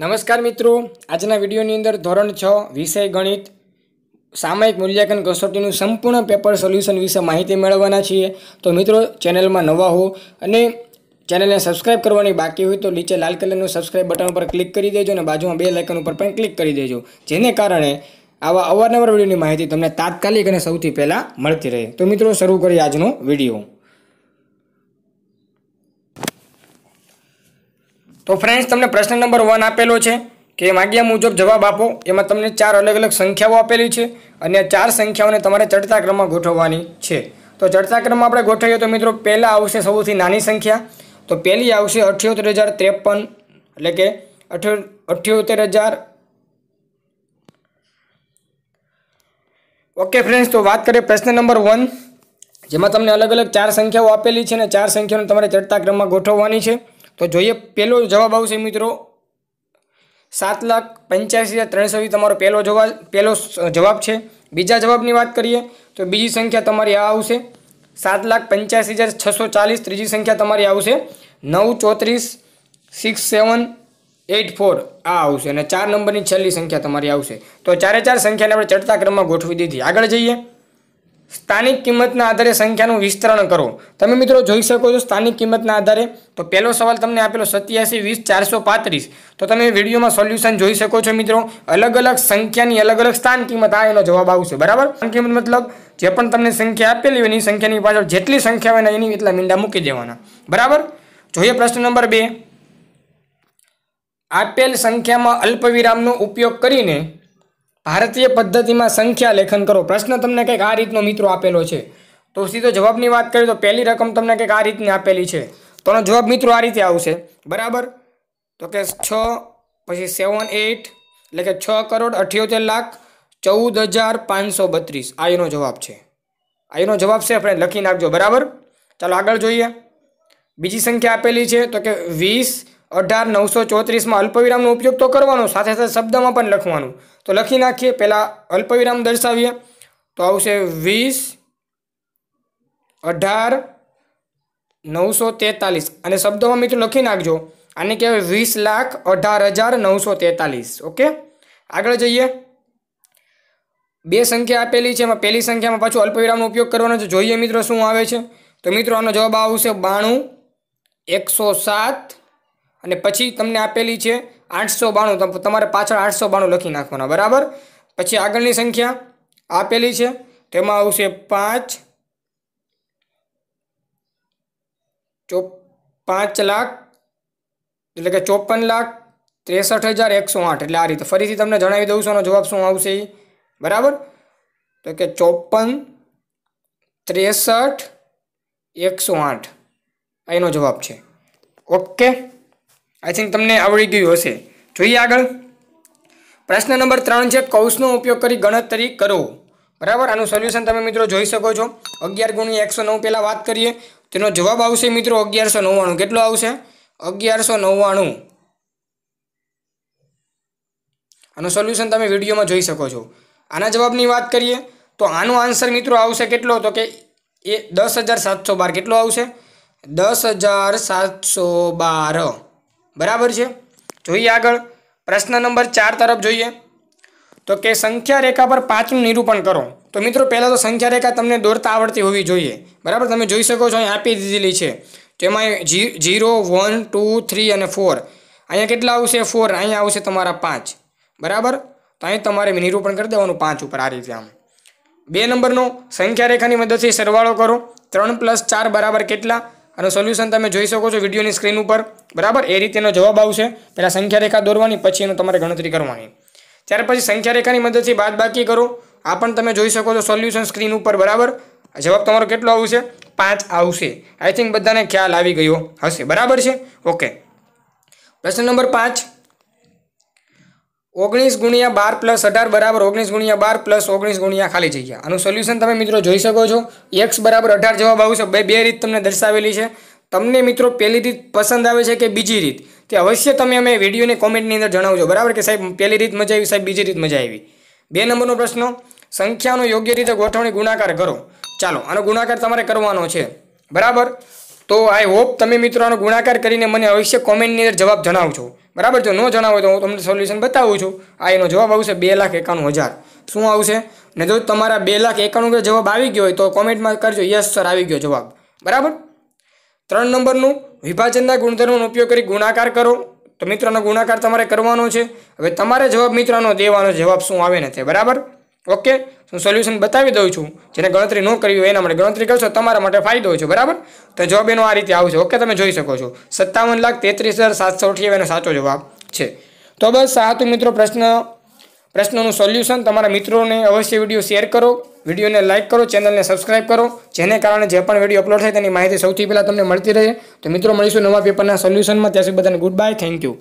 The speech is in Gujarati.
નમસ્કાર મિત્રો આજના વિડીયોની અંદર ધોરણ છ વિષય ગણિત સામાયિક મૂલ્યાંકન કસોટીનું સંપૂર્ણ પેપર સોલ્યુશન વિશે માહિતી મેળવવાના છીએ તો મિત્રો ચેનલમાં નવા હો અને ચેનલને સબસ્ક્રાઇબ કરવાની બાકી હોય તો નીચે લાલ કલરનું સબસ્ક્રાઇબ બટન ઉપર ક્લિક કરી દેજો અને બાજુમાં બે લાઇકન ઉપર પણ ક્લિક કરી દેજો જેને કારણે આવા અવારનવાર વિડીયોની માહિતી તમને તાત્કાલિક અને સૌથી પહેલાં મળતી રહે તો મિત્રો શરૂ કરીએ આજનો વિડીયો તો ફ્રેન્ડ્સ તમને પ્રશ્ન નંબર વન આપેલો છે કે માગ્યા મુજબ જવાબ આપો એમાં તમને ચાર અલગ અલગ સંખ્યાઓ આપેલી છે અને ચાર સંખ્યાઓને તમારે ચડતા ક્રમમાં ગોઠવવાની છે તો ચડતા ક્રમમાં આપણે ગોઠવીએ તો મિત્રો પહેલાં આવશે સૌથી નાની સંખ્યા તો પહેલી આવશે અઠ્યોતેર હજાર ત્રેપન એટલે કે અઠ્યોતેર હજાર ઓકે ફ્રેન્ડ્સ તો વાત કરીએ પ્રશ્ન નંબર વન જેમાં તમને અલગ અલગ ચાર સંખ્યાઓ આપેલી છે અને ચાર સંખ્યાઓને તમારે ચડતા ક્રમમાં ગોઠવવાની છે તો જોઈએ પહેલો જવાબ આવશે મિત્રો સાત લાખ પંચ્યાસી હજાર ત્રણસો તમારો પહેલો જવાબ પહેલો જવાબ છે બીજા જવાબની વાત કરીએ તો બીજી સંખ્યા તમારી આ આવશે સાત લાખ પંચ્યાસી હજાર છસો ચાલીસ ત્રીજી સંખ્યા તમારી આવશે નવ ચોત્રીસ સિક્સ સેવન એટ ફોર આ આવશે અને ચાર નંબરની છેલ્લી સંખ્યા તમારી આવશે તો ચારે ચાર સંખ્યાને આપણે ચડતા ક્રમમાં ગોઠવી દીધી આગળ જઈએ સ્થાનિક કિંમતના આધારે સંખ્યાનું વિસ્તરણ કરો તમે મિત્રો જોઈ શકો છો સ્થાનિક કિંમતના આધારે તો પહેલો સવાલ તમને આપેલો સત્યાસી વીસ ચારસો પાંત્રીસ તો તમે વિડીયોમાં સોલ્યુશન જોઈ શકો છો મિત્રો અલગ અલગ સંખ્યાની અલગ અલગ સ્થાન કિંમત આ એનો જવાબ આવશે બરાબર સ્થાન કિંમત મતલબ જે પણ તમને સંખ્યા આપેલી હોય એની સંખ્યાની પાછળ જેટલી સંખ્યા હોય એની એટલા મીંડા મૂકી દેવાના બરાબર જોઈએ પ્રશ્ન નંબર બે આપેલ સંખ્યામાં અલ્પવિરામનો ઉપયોગ કરીને ભારતીય પદ્ધતિમાં સંખ્યા લેખન કરો પ્રશ્ન તમને કંઈક આ રીતનો મિત્રો આપેલો છે તો સીધો જવાબની વાત કરીએ તો પહેલી રકમ તમને કંઈક આ રીતની આપેલી છે તો એનો જવાબ મિત્રો આ રીતે આવશે બરાબર તો કે છ પછી સેવન એટ એટલે કે છ કરોડ અઠ્યોતેર લાખ ચૌદ હજાર પાંચસો બત્રીસ આ એનો જવાબ છે આ એનો જવાબ છે આપણે લખી નાખજો બરાબર ચાલો આગળ જોઈએ બીજી સંખ્યા આપેલી છે તો કે વીસ અઢાર નવસો ચોત્રીસમાં અલ્પવિરામનો ઉપયોગ તો કરવાનો સાથે સાથે શબ્દમાં પણ લખવાનું તો લખી નાખીએ પહેલાં અલ્પવિરામ દર્શાવીએ તો આવશે વીસ અઢાર નવસો તેતાલીસ અને શબ્દોમાં મિત્રો લખી નાખજો આને કહેવાય વીસ લાખ અઢાર હજાર નવસો તેતાલીસ ઓકે આગળ જઈએ બે સંખ્યા આપેલી છે એમાં પહેલી સંખ્યામાં પાછું અલ્પવિરામનો ઉપયોગ કરવાનો છે જોઈએ મિત્રો શું આવે છે તો મિત્રો આનો જવાબ આવશે બાણું એકસો સાત અને પછી તમને આપેલી છે આઠસો બાણું તમારે પાછળ આઠસો બાણું લખી નાખવાના બરાબર પછી આગળની સંખ્યા આપેલી છે તેમાં આવશે પાંચ ચો પાંચ લાખ એટલે કે ચોપન લાખ ત્રેસઠ હજાર એકસો આઠ એટલે આ રીતે ફરીથી તમને જણાવી દઉં છું એનો જવાબ શું આવશે એ બરાબર તો કે ચોપન ત્રેસઠ એકસો આઠ એનો જવાબ છે ઓકે આઈ થિંક તમને આવડી ગયું હશે જોઈએ આગળ પ્રશ્ન નંબર ત્રણ છે કૌશનો ઉપયોગ કરી ગણતરી કરો બરાબર આનું સોલ્યુશન તમે મિત્રો જોઈ શકો છો અગિયાર ગુણ્યા એકસો નવ પહેલાં વાત કરીએ તેનો જવાબ આવશે મિત્રો અગિયારસો નવ્વાણું કેટલો આવશે અગિયારસો નવ્વાણું આનું સોલ્યુશન તમે વિડીયોમાં જોઈ શકો છો આના જવાબની વાત કરીએ તો આનો આન્સર મિત્રો આવશે કેટલો તો કે એ દસ હજાર સાતસો બાર કેટલો આવશે દસ હજાર સાતસો બાર બરાબર છે જોઈએ આગળ પ્રશ્ન નંબર ચાર તરફ જોઈએ તો કે સંખ્યા રેખા પર પાંચનું નિરૂપણ કરો તો મિત્રો પહેલાં તો સંખ્યા રેખા તમને દોરતા આવડતી હોવી જોઈએ બરાબર તમે જોઈ શકો છો અહીં આપી દીધેલી છે તેમાં જી જીરો વન ટુ થ્રી અને ફોર અહીંયા કેટલા આવશે ફોર અહીંયા આવશે તમારા પાંચ બરાબર તો અહીં તમારે નિરૂપણ કરી દેવાનું પાંચ ઉપર આ રીતે આમ બે નંબરનો સંખ્યા રેખાની મદદથી સરવાળો કરો ત્રણ પ્લસ ચાર બરાબર કેટલા અને સોલ્યુશન તમે જોઈ શકો છો વિડીયોની સ્ક્રીન ઉપર બરાબર એ રીતેનો જવાબ આવશે પહેલાં સંખ્યા રેખા દોરવાની પછી એનું તમારે ગણતરી કરવાની ત્યાર પછી સંખ્યા રેખાની મદદથી બાદ બાકી કરો આ પણ તમે જોઈ શકો છો સોલ્યુશન સ્ક્રીન ઉપર બરાબર જવાબ તમારો કેટલો આવશે પાંચ આવશે આઈ થિંક બધાને ખ્યાલ આવી ગયો હશે બરાબર છે ઓકે પ્રશ્ન નંબર પાંચ ઓગણીસ ગુણ્યા બાર પ્લસ અઢાર બરાબર ઓગણીસ ગુણ્યા બાર પ્લસ ઓગણીસ ગુણ્યા ખાલી જગ્યા આનું સોલ્યુશન તમે મિત્રો જોઈ શકો છો એક્સ બરાબર અઢાર જવાબ આવશે બે બે રીત તમને દર્શાવેલી છે તમને મિત્રો પહેલી રીત પસંદ આવે છે કે બીજી રીત તે અવશ્ય તમે અમે વિડીયોની કોમેન્ટની અંદર જણાવજો બરાબર કે સાહેબ પહેલી રીત મજા આવી સાહેબ બીજી રીત મજા આવી બે નંબરનો પ્રશ્ન સંખ્યાનો યોગ્ય રીતે ગોઠવણી ગુણાકાર કરો ચાલો આનો ગુણાકાર તમારે કરવાનો છે બરાબર તો આઈ હોપ તમે મિત્રો આનો ગુણાકાર કરીને મને અવશ્ય કોમેન્ટની અંદર જવાબ જણાવજો બરાબર જો ન જણાવો તો હું તમને સોલ્યુશન બતાવું છું આ એનો જવાબ આવશે બે લાખ એકાણું હજાર શું આવશે ને જો તમારા બે લાખ એકાણું કે જવાબ આવી ગયો હોય તો કોમેન્ટમાં કરજો યસ સર આવી ગયો જવાબ બરાબર ત્રણ નંબરનું વિભાજનના ગુણધર્મનો ઉપયોગ કરી ગુણાકાર કરો તો મિત્રનો ગુણાકાર તમારે કરવાનો છે હવે તમારે જવાબ મિત્રનો દેવાનો જવાબ શું આવે ને તે બરાબર ઓકે હું સોલ્યુશન બતાવી દઉં છું જેને ગણતરી ન કરવી હોય એના માટે ગણતરી કરશો તમારા માટે ફાયદો હોય છે બરાબર તો જવાબ એનો આ રીતે આવશે ઓકે તમે જોઈ શકો છો સત્તાવન લાખ તેત્રીસ હજાર સાતસો અઠ્યાવીનો સાચો જવાબ છે તો બસ આ મિત્રો પ્રશ્ન પ્રશ્નોનું સોલ્યુશન તમારા મિત્રોને અવશ્ય વિડીયો શેર કરો વિડીયોને લાઇક કરો ચેનલને સબસ્ક્રાઇબ કરો જેને કારણે જે પણ વિડીયો અપલોડ થાય તેની માહિતી સૌથી પહેલાં તમને મળતી રહે તો મિત્રો મળીશું નવા પેપરના સોલ્યુશનમાં ત્યાં સુધી બધાને ગુડ બાય થેન્ક યુ